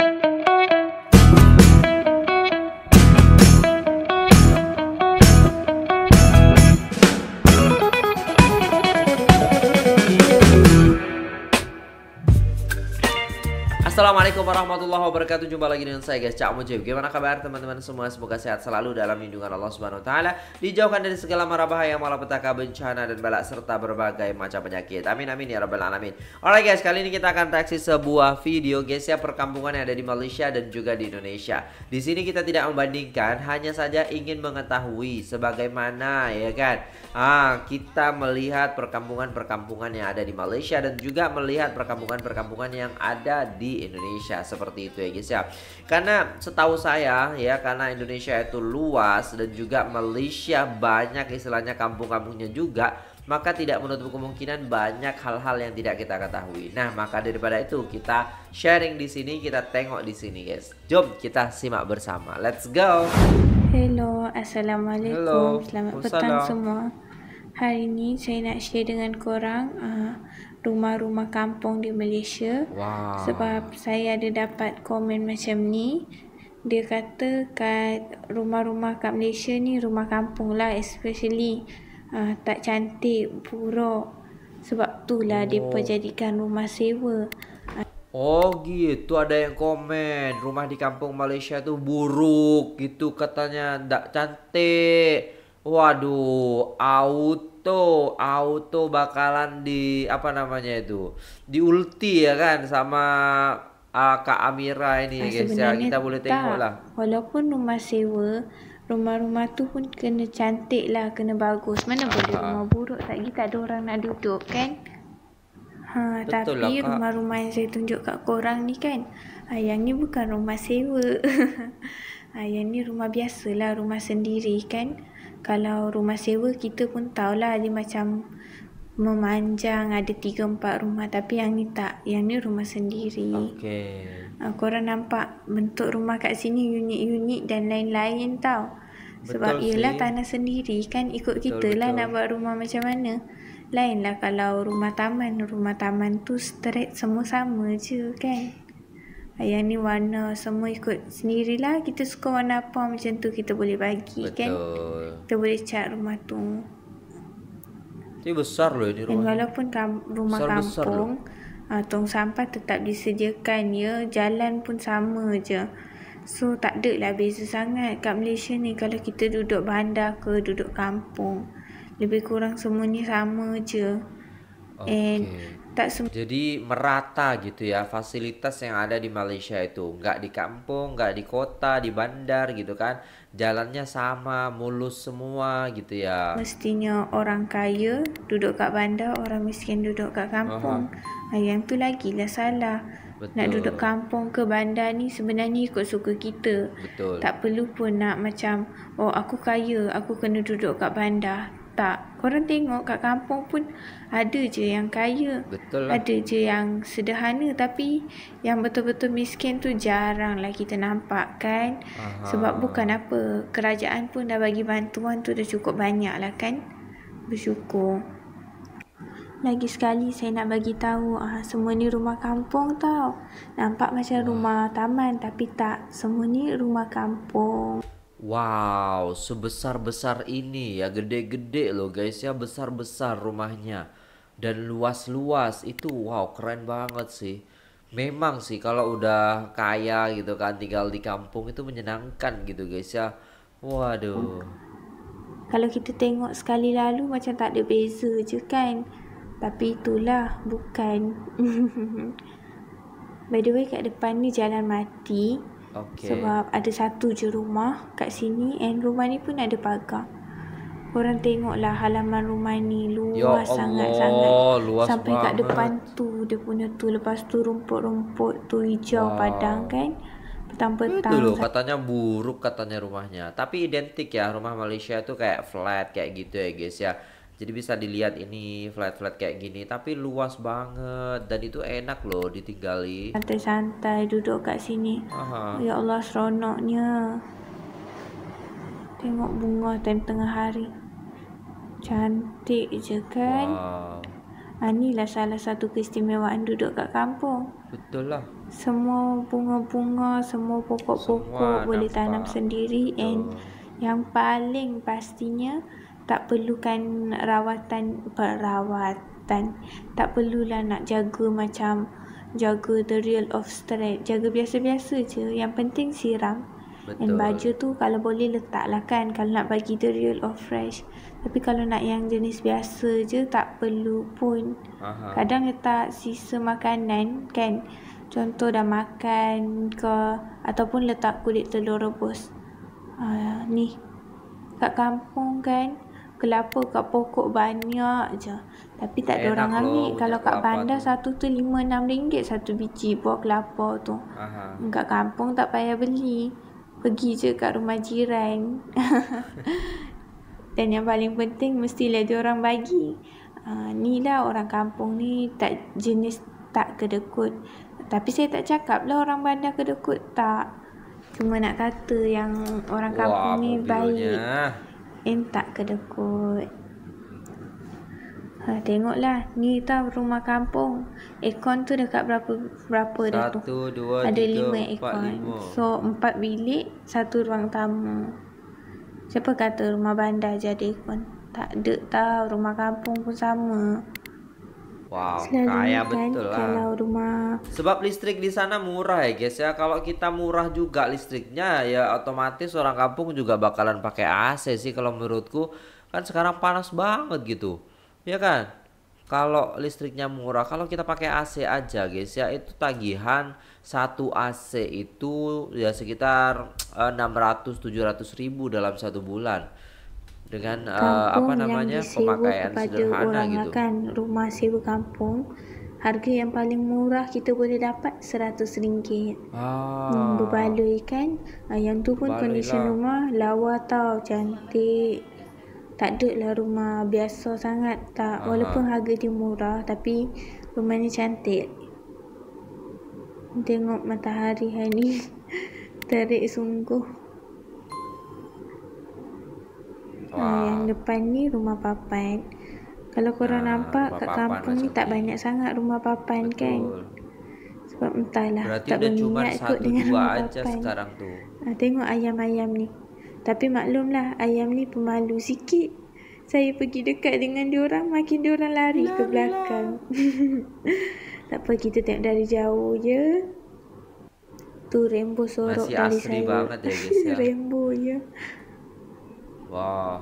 Thank you. Assalamualaikum warahmatullahi wabarakatuh. Jumpa lagi dengan saya guys, Cak Mujib. Gimana kabar teman-teman semua? Semoga sehat selalu dalam lindungan Allah Subhanahu wa taala, dijauhkan dari segala mara bahaya, malapetaka, bencana dan balak serta berbagai macam penyakit. Amin amin ya rabbal alamin. Alright guys, kali ini kita akan reaksi sebuah video guys ya perkampungan yang ada di Malaysia dan juga di Indonesia. Di sini kita tidak membandingkan, hanya saja ingin mengetahui sebagaimana ya kan. Ah, kita melihat perkampungan-perkampungan yang ada di Malaysia dan juga melihat perkampungan-perkampungan yang ada di Indonesia. Indonesia seperti itu ya guys ya karena setahu saya ya karena Indonesia itu luas dan juga Malaysia banyak istilahnya kampung-kampungnya juga maka tidak menutup kemungkinan banyak hal-hal yang tidak kita ketahui. Nah, maka daripada itu kita sharing di sini, kita tengok di sini, guys. Jom kita simak bersama. Let's go. Hello, assalamualaikum. Hello. Selamat petang semua. Hari ini saya nak share dengan korang uh, rumah-rumah kampung di Malaysia wow. sebab saya ada dapat komen macam ni dia kata kat rumah-rumah kat Malaysia ni rumah kampung lah especially uh, tak cantik buruk sebab tu lah oh. dia perjadikan rumah sewa Oh gitu ada yang komen rumah di kampung Malaysia tu buruk gitu katanya tak cantik Waduh out auto auto bakalan di apa namanya itu di ulti ya kan sama uh, kak Amira ini nah, guys ya kita tak. boleh tengok lah walaupun rumah sewa rumah-rumah tu pun kena cantik lah kena bagus mana ha. boleh ah. rumah buruk tak kita ada orang nak duduk kan ha, Betul lah, tapi rumah-rumah lah, yang saya tunjuk kat korang ni kan yang ni bukan rumah sewa yang ni rumah biasa lah rumah sendiri kan kalau rumah sewa kita pun tahulah ada macam memanjang ada tiga empat rumah tapi yang ni tak yang ni rumah sendiri. Okay. Uh, ah, korang nampak bentuk rumah kat sini unik-unik dan lain-lain tau. Sebab Betul ialah tanah sendiri kan ikut kita lah nak buat rumah macam mana. Lainlah kalau rumah taman, rumah taman tu straight semua sama je kan yang ni warna semua ikut sendirilah kita suka warna apa macam tu kita boleh bagi kan? Betul. kan kita boleh cat rumah tu ni besar loh ni rumah Dan walaupun kam- rumah besar, kampung besar uh, ah, tong sampah tetap disediakan ya jalan pun sama je so tak ada lah beza sangat kat Malaysia ni kalau kita duduk bandar ke duduk kampung lebih kurang semua ni sama je okay. and tak semua. Jadi merata gitu ya fasilitas yang ada di Malaysia itu, nggak di kampung, nggak di kota, di bandar gitu kan, jalannya sama, mulus semua gitu ya. Mestinya orang kaya duduk kat bandar, orang miskin duduk kat kampung. Uh-huh. yang tu lagi lah salah. Betul. Nak duduk kampung ke bandar ni sebenarnya ikut suka kita. Betul. Tak perlu pun nak macam, oh aku kaya, aku kena duduk kat bandar tak. Korang tengok kat kampung pun ada je yang kaya. Betul lah. Ada je yang sederhana tapi yang betul-betul miskin tu jarang lah kita nampak kan. Aha. Sebab bukan apa. Kerajaan pun dah bagi bantuan tu dah cukup banyak lah kan. Bersyukur. Lagi sekali saya nak bagi tahu ah semua ni rumah kampung tau. Nampak macam hmm. rumah taman tapi tak. Semua ni rumah kampung. Wow, sebesar-besar ini ya, gede-gede loh guys ya, besar-besar rumahnya. Dan luas-luas itu wow, keren banget sih. Memang sih kalau udah kaya gitu kan tinggal di kampung itu menyenangkan gitu guys ya. Waduh. Kalau kita tengok sekali lalu macam tak ada beza je kan. Tapi itulah bukan. By the way kat depan ni jalan mati. Okay. Sebab ada satu je rumah kat sini and rumah ni pun ada pagar. Korang tengoklah halaman rumah ni luas ya sangat-sangat. Sampai kat depan tu dia punya tu. Lepas tu rumput-rumput tu hijau wow. padang kan. Betul petang loh katanya buruk katanya rumahnya. Tapi identik ya rumah Malaysia tu kayak flat kayak gitu ya guys ya. jadi bisa dilihat ini flat-flat kayak gini tapi luas banget dan itu enak loh ditinggali santai-santai duduk kat sini Aha. ya Allah seronoknya tengok bunga time tengah hari cantik je kan wow. ha, ah, inilah salah satu keistimewaan duduk kat kampung betul lah semua bunga-bunga semua pokok-pokok boleh nampak. tanam sendiri betul. and yang paling pastinya tak perlukan rawatan perawatan tak perlulah nak jaga macam jaga the real of strength jaga biasa-biasa je yang penting siram Betul. And baju tu kalau boleh letaklah kan kalau nak bagi the real of fresh tapi kalau nak yang jenis biasa je tak perlu pun Aha. kadang letak sisa makanan kan contoh dah makan ke ataupun letak kulit telur rebus uh, ni kat kampung kan kelapa kat pokok banyak je. Tapi tak ada eh, orang ambil. Kalau kat bandar tu. satu tu lima enam ringgit satu biji buah kelapa tu. Aha. Kat kampung tak payah beli. Pergi je kat rumah jiran. Dan yang paling penting mestilah dia orang bagi. Uh, ni lah orang kampung ni tak jenis tak kedekut. Tapi saya tak cakap lah orang bandar kedekut tak. Cuma nak kata yang orang kampung Wah, ni baik. Bilanya. Ha and tak kedekut. Ha, tengoklah, ni tau rumah kampung. Ekon tu dekat berapa berapa satu, dah tu? Satu, dua, Ada tiga, lima ekon. So, empat bilik, satu ruang tamu. Siapa kata rumah bandar je ada ekon? Takde tau, rumah kampung pun sama. Wow, Selalu kaya betul lah. Kalau rumah. Sebab listrik di sana murah ya, guys ya. Kalau kita murah juga listriknya, ya otomatis orang kampung juga bakalan pakai AC sih kalau menurutku. Kan sekarang panas banget gitu. Ya kan? Kalau listriknya murah, kalau kita pakai AC aja, guys ya, itu tagihan satu AC itu ya sekitar 600-700 eh, ribu dalam satu bulan dengan uh, apa namanya pemakaian sederhana orang gitu. Kan rumah sewa kampung harga yang paling murah kita boleh dapat seratus ringgit Ah. Hmm, berbaloi kan. Uh, yang tu pun kondisi lah. rumah lawa tau, cantik. Tak ada lah rumah biasa sangat tak. Aha. Walaupun harga dia murah tapi rumah ni cantik. Tengok matahari hari ni. Terik sungguh. Ha, yang depan ni rumah papan. Kalau korang ha, nampak kat kampung ni tak banyak sangat rumah papan Betul. kan. Sebab entahlah. Berarti tak berminat kot satu, dengan rumah papan. Sekarang tu. Ha, tengok ayam-ayam ni. Tapi maklumlah ayam ni pemalu sikit. Saya pergi dekat dengan diorang makin diorang lari Lala. ke lah. belakang. tak apa kita tengok dari jauh je. Tu rembo sorok dari saya. Masih asri banget dia. Ya, ya. rainbow je. Ya. Wah.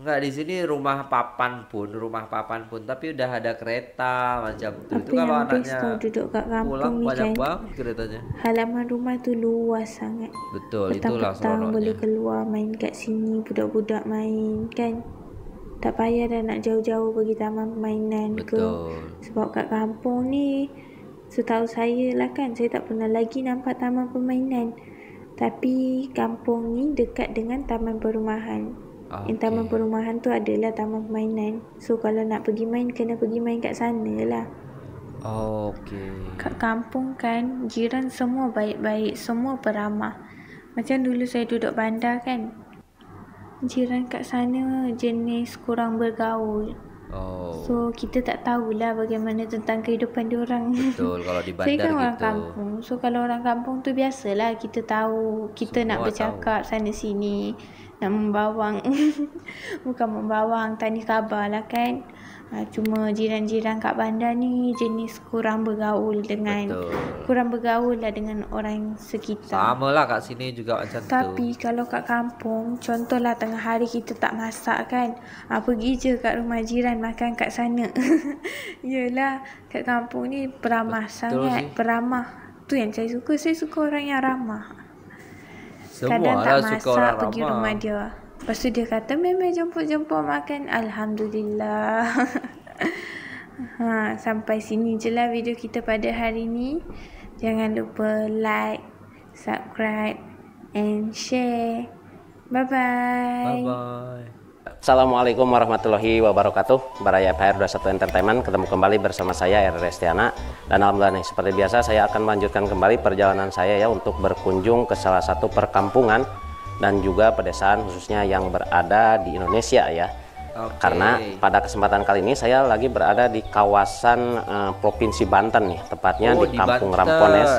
Enggak di sini rumah papan pun, rumah papan pun, tapi udah ada kereta macam itu. Tapi itu kalau anaknya duduk kat kampung nih, banyak keretanya. Halaman rumah itu luas sangat. Betul, Petang -petang itulah seronoknya. boleh keluar main kat sini, budak-budak main kan. Tak payah dah nak jauh-jauh pergi taman permainan ke. Sebab kat kampung ni, setahu saya lah kan, saya tak pernah lagi nampak taman permainan. Tapi kampung ni dekat dengan taman perumahan. Okay. Ah, taman perumahan tu adalah taman permainan. So kalau nak pergi main kena pergi main kat sana lah. Oh, okay. Kat kampung kan jiran semua baik-baik, semua peramah. Macam dulu saya duduk bandar kan. Jiran kat sana jenis kurang bergaul. Oh. So kita tak tahulah bagaimana tentang kehidupan dia orang. Betul kalau di bandar gitu. Saya kan orang kampung. So kalau orang kampung tu biasalah kita tahu kita Semua nak bercakap tahu. sana sini nak membawang bukan membawang tanya khabar lah kan. Ha, cuma jiran-jiran kat bandar ni jenis kurang bergaul dengan Betul. kurang bergaul lah dengan orang sekitar. Sama lah kat sini juga macam Tapi tu. Tapi kalau kat kampung, contohlah tengah hari kita tak masak kan, ha, pergi je kat rumah jiran makan kat sana. Yelah, kat kampung ni peramah Betul sangat, sih. peramah. Tu yang saya suka, saya suka orang yang ramah. Semua Kadang tak lah masak, pergi ramah. rumah dia. lepas tu dia kata memang jemput-jemput makan alhamdulillah ha sampai sini je lah video kita pada hari ni jangan lupa like subscribe and share bye bye Assalamualaikum warahmatullahi wabarakatuh Baraya PR 21 Entertainment Ketemu kembali bersama saya R. Restiana Dan Alhamdulillah nih, seperti biasa saya akan melanjutkan kembali perjalanan saya ya Untuk berkunjung ke salah satu perkampungan dan juga pedesaan khususnya yang berada di Indonesia ya. Okay. Karena pada kesempatan kali ini saya lagi berada di kawasan uh, Provinsi Banten nih, tepatnya oh, di, di Kampung Banten. Rampones,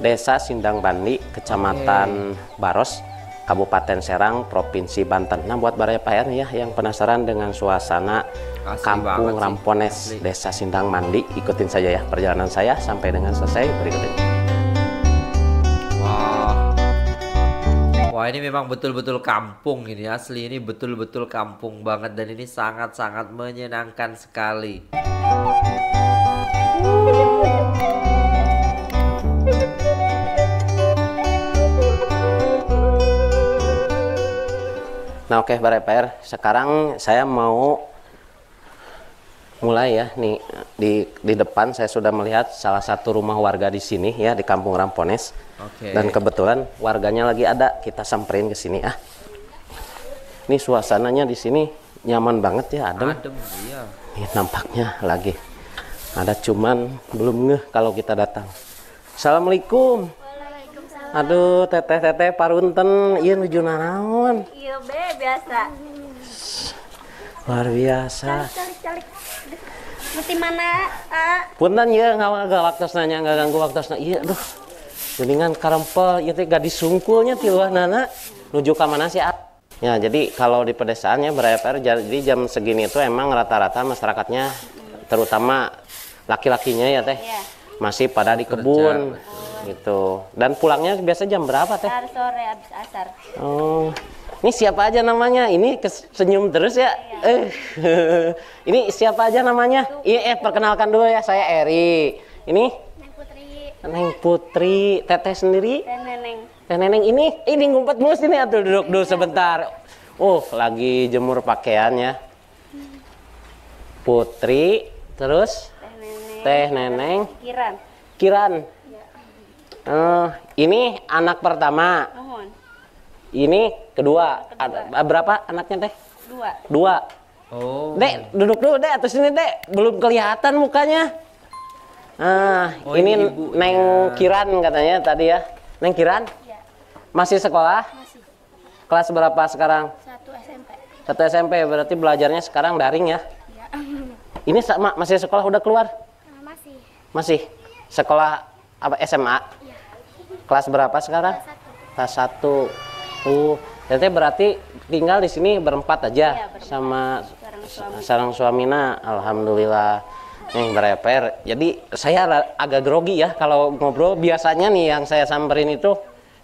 Desa Sindang Bandi, Kecamatan okay. Baros, Kabupaten Serang, Provinsi Banten. Nah, buat para Pak ya yang penasaran dengan suasana Asli Kampung Rampones, Desa Sindang Mandi, ikutin saja ya perjalanan saya sampai dengan selesai berikut ini. Wah ini memang betul-betul kampung ini asli ini betul-betul kampung banget dan ini sangat-sangat menyenangkan sekali. Nah oke okay, Bapak sekarang saya mau mulai ya nih di di depan saya sudah melihat salah satu rumah warga di sini ya di Kampung Rampones. Okay. Dan kebetulan warganya lagi ada, kita samperin ke sini ah. Ini suasananya di sini nyaman banget ya, adem. Adem iya. Ini nampaknya lagi ada cuman belum ngeh kalau kita datang. Assalamualaikum. Aduh, teteh-teteh parunten, iya nuju naon? Iya be, biasa. Luar biasa. Calik, calik, calik. Mesti mana? Uh. Punten ya nggak nggak waktu nanya nggak ganggu nanya. Iya, aduh. Mendingan karempel itu iya, gak disungkulnya tiluah nana nuju ke mana sih? Ya, jadi kalau di pedesaannya berapa? jadi jam segini itu emang rata-rata masyarakatnya terutama laki-lakinya ya teh iya. masih pada di kebun Kerja, gitu. Dan pulangnya biasa jam berapa teh? Sore, sore abis asar. Oh ini siapa aja namanya? Ini senyum terus ya. Iya. Eh, ini siapa aja namanya? Iya, eh, perkenalkan dulu ya, saya Eri. Ini Neng Putri. Neng Putri, Teteh sendiri? Teh Neneng. Teh Neneng ini, eh, ini ngumpet mulus ini atau duduk dulu sebentar. Uh, lagi jemur pakaian ya. Putri, terus Teh Neneng. Teh Neneng. Kiran. Kiran. Uh, ini anak pertama. Mohon. Ini kedua. kedua. Eh, berapa anaknya teh? Dua. Dua. Oh. Dek, duduk dulu dek, atas sini dek. Belum kelihatan mukanya. Ah, oh, ini, ini ibu, iya. Neng ya. Kiran katanya tadi ya. Neng Kiran? Ya. Masih sekolah? Masih. Kelas berapa sekarang? Satu SMP. Satu SMP, berarti belajarnya sekarang daring ya? Iya. Ini sama, masih sekolah udah keluar? Ah, masih. Masih? Sekolah apa SMA? Iya. Kelas berapa sekarang? Kelas satu. Kelas satu. Oh, jadi berarti tinggal di sini berempat aja iya, berempat. sama suami. sarang suamina. Alhamdulillah. Nih bereper. Jadi saya agak grogi ya kalau ngobrol. Biasanya nih yang saya samperin itu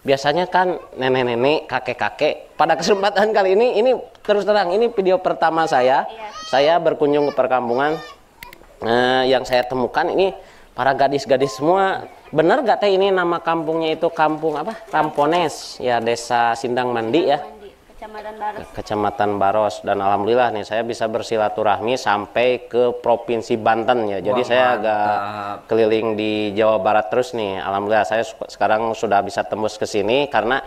biasanya kan nenek-nenek, kakek-kakek. Pada kesempatan kali ini, ini terus terang ini video pertama saya. Iya. Saya berkunjung ke perkampungan. Nah, yang saya temukan ini para gadis-gadis semua benar gak teh ini nama kampungnya itu kampung apa Tampones ya desa Sindang Mandi ya Kecamatan Baros. Kecamatan Baros dan alhamdulillah nih saya bisa bersilaturahmi sampai ke provinsi Banten ya. Jadi Wah, saya mantap. agak keliling di Jawa Barat terus nih. Alhamdulillah saya sekarang sudah bisa tembus ke sini karena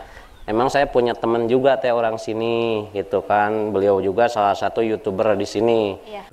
emang saya punya temen juga teh orang sini gitu kan. Beliau juga salah satu youtuber di sini. Iya.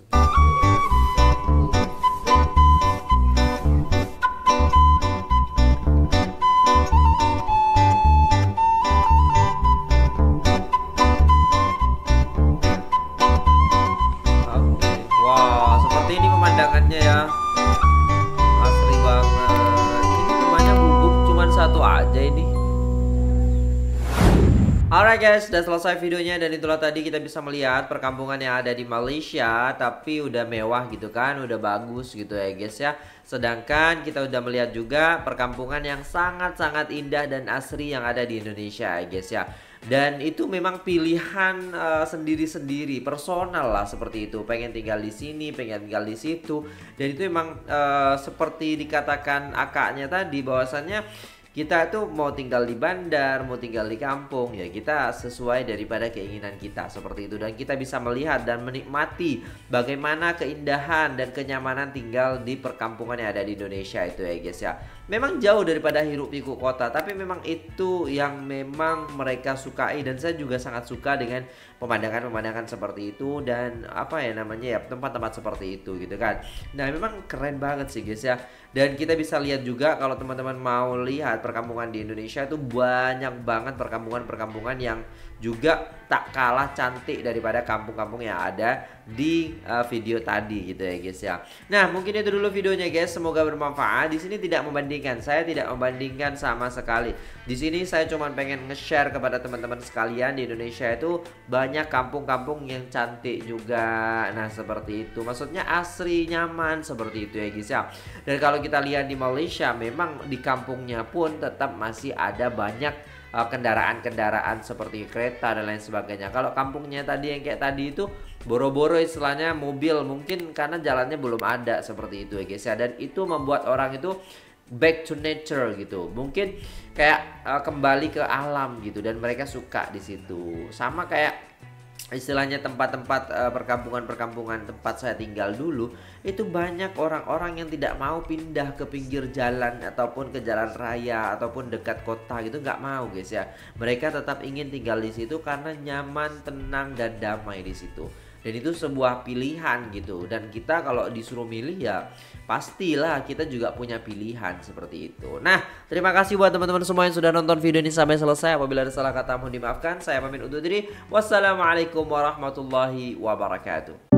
guys, sudah selesai videonya dan itulah tadi kita bisa melihat perkampungan yang ada di Malaysia tapi udah mewah gitu kan, udah bagus gitu ya guys ya. Sedangkan kita udah melihat juga perkampungan yang sangat-sangat indah dan asri yang ada di Indonesia ya guys ya. Dan itu memang pilihan eh, sendiri-sendiri, uh, personal lah seperti itu. Pengen tinggal di sini, pengen tinggal di situ. Dan itu memang uh, seperti dikatakan akaknya tadi bahwasannya kita itu mau tinggal di bandar, mau tinggal di kampung, ya kita sesuai daripada keinginan kita seperti itu dan kita bisa melihat dan menikmati bagaimana keindahan dan kenyamanan tinggal di perkampungan yang ada di Indonesia itu ya guys ya. Memang jauh daripada hiruk pikuk kota, tapi memang itu yang memang mereka sukai dan saya juga sangat suka dengan pemandangan-pemandangan seperti itu dan apa ya namanya ya tempat-tempat seperti itu gitu kan. Nah, memang keren banget sih guys ya. Dan kita bisa lihat juga kalau teman-teman mau lihat perkampungan di Indonesia itu banyak banget perkampungan-perkampungan yang juga tak kalah cantik daripada kampung-kampung yang ada di uh, video tadi gitu ya guys ya. Nah, mungkin itu dulu videonya guys. Semoga bermanfaat. Di sini tidak membandingkan. Saya tidak membandingkan sama sekali. Di sini saya cuma pengen nge-share kepada teman-teman sekalian di Indonesia itu banyak kampung-kampung yang cantik juga. Nah, seperti itu. Maksudnya asri, nyaman seperti itu ya guys ya. Dan kalau kita lihat di Malaysia memang di kampungnya pun tetap masih ada banyak Eh, kendaraan-kendaraan seperti kereta dan lain sebagainya. Kalau kampungnya tadi yang kayak tadi itu boro-boro istilahnya mobil mungkin karena jalannya belum ada seperti itu ya guys ya. Dan itu membuat orang itu back to nature gitu. Mungkin kayak uh, kembali ke alam gitu dan mereka suka di situ. Sama kayak istilahnya tempat-tempat uh, perkampungan-perkampungan tempat saya tinggal dulu itu banyak orang-orang yang tidak mau pindah ke pinggir jalan ataupun ke jalan raya ataupun dekat kota gitu nggak mau guys ya mereka tetap ingin tinggal di situ karena nyaman tenang dan damai di situ dan itu sebuah pilihan gitu dan kita kalau disuruh milih ya pastilah kita juga punya pilihan seperti itu. Nah, terima kasih buat teman-teman semua yang sudah nonton video ini sampai selesai. Apabila ada salah kata mohon dimaafkan. Saya pamit undur diri. Wassalamualaikum warahmatullahi wabarakatuh.